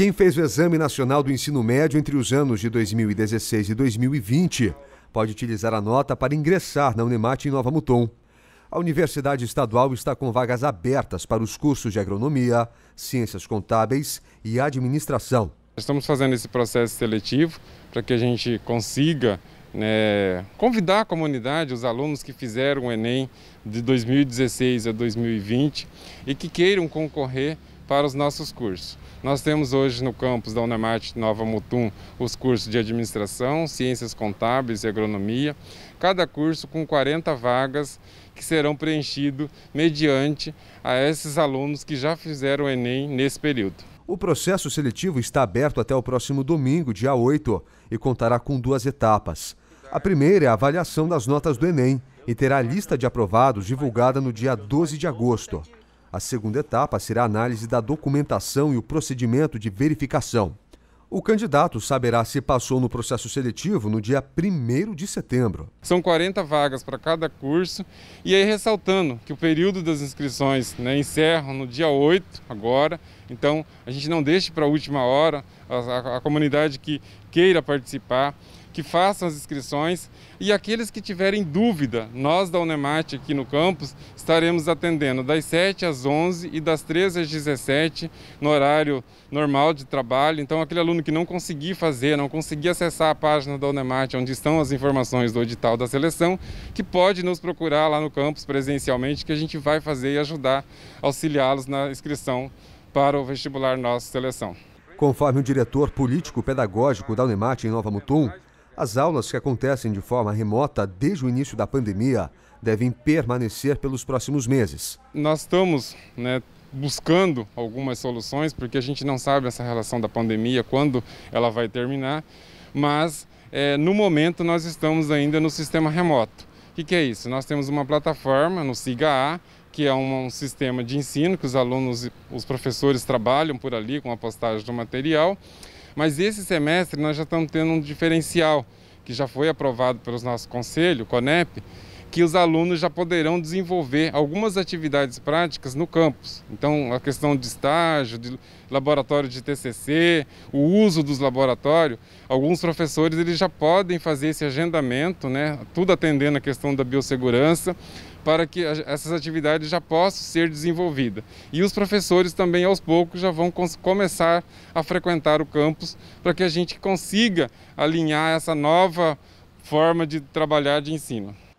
Quem fez o Exame Nacional do Ensino Médio entre os anos de 2016 e 2020 pode utilizar a nota para ingressar na Unemate em Nova Mutum. A Universidade Estadual está com vagas abertas para os cursos de Agronomia, Ciências Contábeis e Administração. Estamos fazendo esse processo seletivo para que a gente consiga né, convidar a comunidade, os alunos que fizeram o Enem de 2016 a 2020 e que queiram concorrer para os nossos cursos. Nós temos hoje no campus da Unemate Nova Mutum os cursos de administração, ciências contábeis e agronomia, cada curso com 40 vagas que serão preenchidos mediante a esses alunos que já fizeram o Enem nesse período. O processo seletivo está aberto até o próximo domingo, dia 8, e contará com duas etapas. A primeira é a avaliação das notas do Enem e terá a lista de aprovados divulgada no dia 12 de agosto. A segunda etapa será a análise da documentação e o procedimento de verificação. O candidato saberá se passou no processo seletivo no dia 1 de setembro. São 40 vagas para cada curso. E aí, ressaltando que o período das inscrições né, encerra no dia 8, agora. Então, a gente não deixe para a última hora a, a, comunidade que queira participar, que façam as inscrições e aqueles que tiverem dúvida, nós da Unemate aqui no campus estaremos atendendo das 7 às 11 e das 13 às 17 no horário normal de trabalho. Então aquele aluno que não conseguir fazer, não conseguir acessar a página da Unemate, onde estão as informações do edital da seleção, que pode nos procurar lá no campus presencialmente que a gente vai fazer e ajudar auxiliá-los na inscrição para o vestibular nossa seleção. Conforme o diretor político-pedagógico da Unemate em Nova Mutum, as aulas que acontecem de forma remota desde o início da pandemia devem permanecer pelos próximos meses. Nós estamos né, buscando algumas soluções, porque a gente não sabe essa relação da pandemia, quando ela vai terminar, mas é, no momento nós estamos ainda no sistema remoto. O que, que é isso? Nós temos uma plataforma no SIGA-A que é um, um, sistema de ensino que os alunos, e os professores trabalham por ali com a postagem do material. Mas esse semestre nós já estamos tendo um diferencial que já foi aprovado pelos nossos conselho, CONEP, que os alunos já poderão desenvolver algumas atividades práticas no campus. Então, a questão de estágio, de laboratório de TCC, o uso dos laboratórios, alguns professores eles já podem fazer esse agendamento, né, tudo atendendo a questão da biossegurança, para que essas atividades já possam ser desenvolvidas. E os professores também, aos poucos, já vão começar a frequentar o campus para que a gente consiga alinhar essa nova forma de trabalhar de ensino.